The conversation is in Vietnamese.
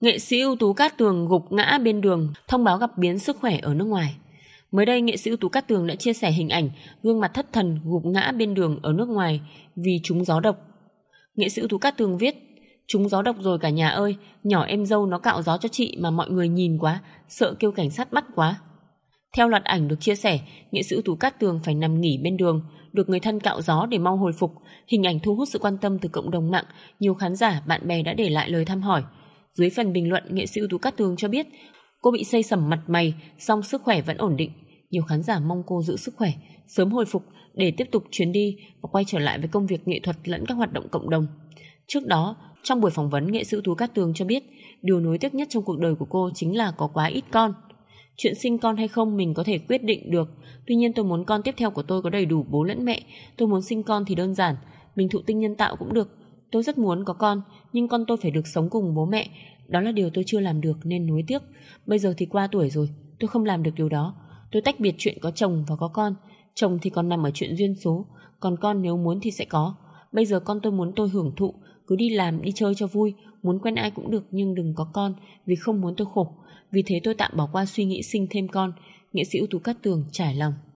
Nghệ sĩ ưu tú Cát Tường gục ngã bên đường, thông báo gặp biến sức khỏe ở nước ngoài. Mới đây, nghệ sĩ ưu tú Cát Tường đã chia sẻ hình ảnh gương mặt thất thần gục ngã bên đường ở nước ngoài vì trúng gió độc. Nghệ sĩ ưu tú Cát Tường viết, trúng gió độc rồi cả nhà ơi, nhỏ em dâu nó cạo gió cho chị mà mọi người nhìn quá, sợ kêu cảnh sát bắt quá. Theo loạt ảnh được chia sẻ, nghệ sĩ ưu tú Cát Tường phải nằm nghỉ bên đường, được người thân cạo gió để mau hồi phục. Hình ảnh thu hút sự quan tâm từ cộng đồng mạng, nhiều khán giả, bạn bè đã để lại lời thăm hỏi – dưới phần bình luận, nghệ sĩ ưu tú Cát Tường cho biết cô bị xây sẩm mặt mày, song sức khỏe vẫn ổn định. Nhiều khán giả mong cô giữ sức khỏe, sớm hồi phục để tiếp tục chuyến đi và quay trở lại với công việc nghệ thuật lẫn các hoạt động cộng đồng. Trước đó, trong buổi phỏng vấn, nghệ sĩ Tú Cát Tường cho biết điều nối tiếc nhất trong cuộc đời của cô chính là có quá ít con. Chuyện sinh con hay không mình có thể quyết định được. Tuy nhiên tôi muốn con tiếp theo của tôi có đầy đủ bố lẫn mẹ. Tôi muốn sinh con thì đơn giản. Mình thụ tinh nhân tạo cũng được. Tôi rất muốn có con, nhưng con tôi phải được sống cùng bố mẹ. Đó là điều tôi chưa làm được nên nuối tiếc. Bây giờ thì qua tuổi rồi, tôi không làm được điều đó. Tôi tách biệt chuyện có chồng và có con. Chồng thì còn nằm ở chuyện duyên số, còn con nếu muốn thì sẽ có. Bây giờ con tôi muốn tôi hưởng thụ, cứ đi làm, đi chơi cho vui, muốn quen ai cũng được nhưng đừng có con, vì không muốn tôi khổ. Vì thế tôi tạm bỏ qua suy nghĩ sinh thêm con. Nghệ sĩ ưu tú Cát Tường trải lòng.